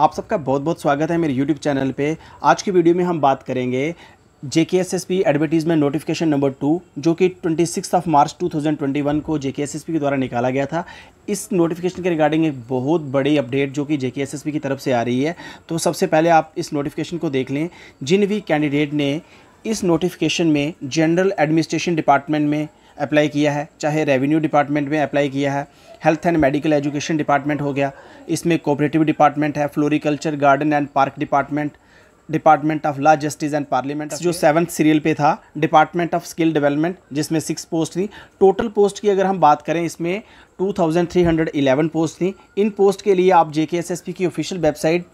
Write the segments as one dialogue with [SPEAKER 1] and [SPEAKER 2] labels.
[SPEAKER 1] आप सबका बहुत बहुत स्वागत है मेरे YouTube चैनल पे आज की वीडियो में हम बात करेंगे J K S S P advertisement notification number two जो कि twenty six of March two thousand twenty one को J K S S P के द्वारा निकाला गया था इस नोटिफिकेशन के रिगार्डिंग एक बहुत बड़ी अपडेट जो कि जे के एस एस पी की तरफ से आ रही है तो सबसे पहले आप इस नोटिफिकेशन को देख लें जिन भी कैंडिडेट ने इस नोटिफिकेशन में जनरल एडमिनिस्ट्रेशन डिपार्टमेंट में अप्लाई किया है चाहे रेवेन्यू डिपार्टमेंट में अप्लाई किया है health and medical education department हो गया इसमें कोऑपरेटिव डिपार्टमेंट है floriculture garden and park department department of law justice and parliament जो सेवन्थ सीरियल पे था डिपार्टमेंट ऑफ स्किल डेवलपमेंट जिसमें सिक्स पोस्ट थी टोटल पोस्ट की अगर हम बात करें इसमें टू पोस्ट थी इन पोस्ट के लिए आप जे की ऑफिशियल वेबसाइट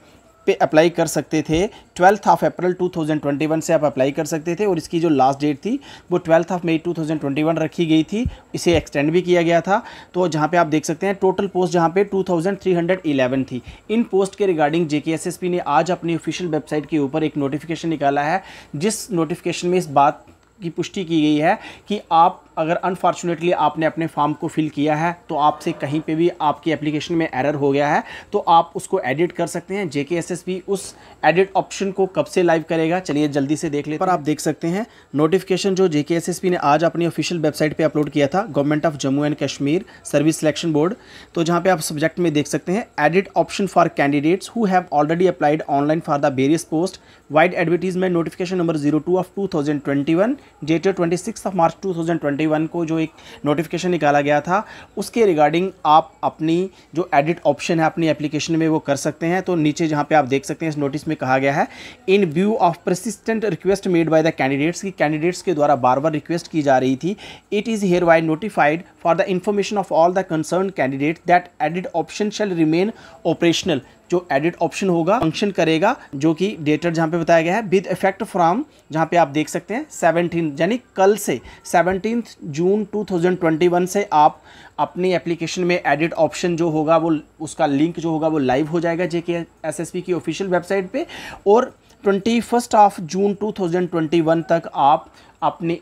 [SPEAKER 1] पे अप्लाई कर सकते थे ट्वेल्थ ऑफ अप्रैल 2021 से आप अप्लाई कर सकते थे और इसकी जो लास्ट डेट थी वो ट्वेल्थ ऑफ मई 2021 रखी गई थी इसे एक्सटेंड भी किया गया था तो जहाँ पे आप देख सकते हैं टोटल पोस्ट जहाँ पे 2311 थी इन पोस्ट के रिगार्डिंग जे ने आज अपनी ऑफिशियल वेबसाइट के ऊपर एक नोटिफिकेशन निकाला है जिस नोटिफिकेशन में इस बात की पुष्टि की गई है कि आप अगर अनफॉर्चुनेटली आपने अपने फॉर्म को फिल किया है तो आपसे कहीं पे भी आपकी एप्लीकेशन में एरर हो गया है तो आप उसको एडिट कर सकते हैं एस के उस एडिट ऑप्शन को कब से लाइव करेगा चलिए जल्दी से देख लेते पर आप देख सकते हैं नोटिफिकेशन जो जे ने आज अपनी ऑफिशियल वेबसाइट पर अपलोड किया था government of Jammu and Kashmir service selection board तो जहाँ पर आप सब्जेक्ट में देख सकते हैं edit option for candidates who have already applied online for the various post vide advertisement notification number zero two of two thousand twenty one dated twenty six of March two thousand twenty one को जो एक notification निकाला गया था उसके regarding आप अपनी जो एडिट ऑप्शन है अपनी एप्लीकेशन में वो कर सकते हैं तो नीचे जहाँ पे आप देख सकते हैं इस नोटिस में कहा गया है in view of persistent request made by the candidates की कैंडिडेट्स के द्वारा बार बार रिक्वेस्ट की जा रही थी it is hereby notified for the information of all the concern candidate that edit option shall remain operational जो एडिट ऑप्शन होगा फंक्शन करेगा जो कि डेटर जहाँ पे बताया गया है विद इफेक्ट फ्रॉम जहाँ पे आप देख सकते हैं सेवनटीन यानी कल से सेवनटीन जून 2021 से आप अपनी एप्लीकेशन में एडिट ऑप्शन जो होगा वो उसका लिंक जो होगा वो लाइव हो जाएगा जेके एस एस की ऑफिशियल वेबसाइट पर और twenty first of June one तक आप अपनी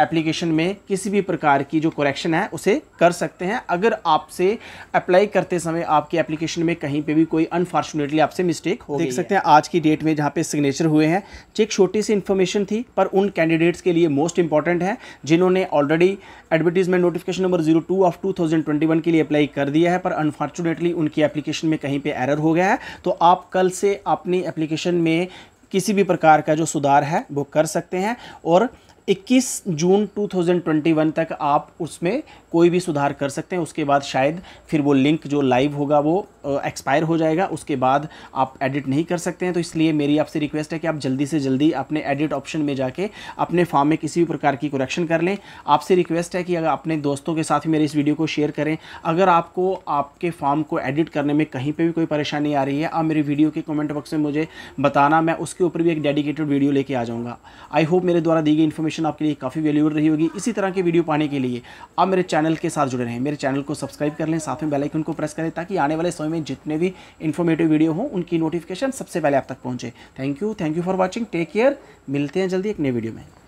[SPEAKER 1] एप्लीकेशन में किसी भी प्रकार की जो करेक्शन है उसे कर सकते हैं अगर आपसे अप्लाई करते समय आपके एप्लीकेशन में कहीं पे भी कोई अनफॉर्चुनेटली आपसे मिस्टेक हो देख सकते हैं आज की डेट में जहाँ पे सिग्नेचर हुए हैं जो एक छोटी सी इन्फॉर्मेशन थी पर उन कैंडिडेट्स के लिए मोस्ट इंपॉर्टेंट है जिन्होंने already advertisement notification number zero two of two thousand twenty one के लिए अप्लाई कर दिया है पर अनफॉर्चुनेटली उनकी एप्लीकेशन में कहीं पर एरर हो गया है तो आप कल से अपनी एप्लीकेशन में किसी भी प्रकार का जो सुधार है वो कर सकते हैं और 21 जून 2021 तक आप उसमें कोई भी सुधार कर सकते हैं उसके बाद शायद फिर वो लिंक जो लाइव होगा वो एक्सपायर हो जाएगा उसके बाद आप एडिट नहीं कर सकते हैं तो इसलिए मेरी आपसे रिक्वेस्ट है कि आप जल्दी से जल्दी अपने एडिट ऑप्शन में जाके अपने फॉर्म में किसी भी प्रकार की कुरेक्शन कर लें आपसे रिक्वेस्ट है कि अगर अपने दोस्तों के साथ मेरे इस वीडियो को शेयर करें अगर आपको आपके फॉर्म को एडिट करने में कहीं पर भी कोई परेशानी आ रही है आप मेरी वीडियो के कमेंट बॉक्स में मुझे बताना मैं उसके ऊपर भी एक डेडिकेटेड वीडियो लेके आ जाऊँगा आई होप मेरे द्वारा दी गई इन्फॉर्मेशन इन्फॉर्मेशन आपके लिए काफ़ी वैल्यूबल रही होगी इसी तरह की वीडियो पाने के लिए आप मेरे चैनल के साथ जुड़े रहें मेरे चैनल को सब्सक्राइब कर लें साथ में बेलाइकन को प्रेस करें ताकि आने वाले समय में जितने भी इन्फॉर्मेटिव वीडियो हों उनकी नोटिफिकेशन सबसे पहले आप तक पहुँचे thank you thank you for watching take care मिलते हैं जल्दी एक नई वीडियो में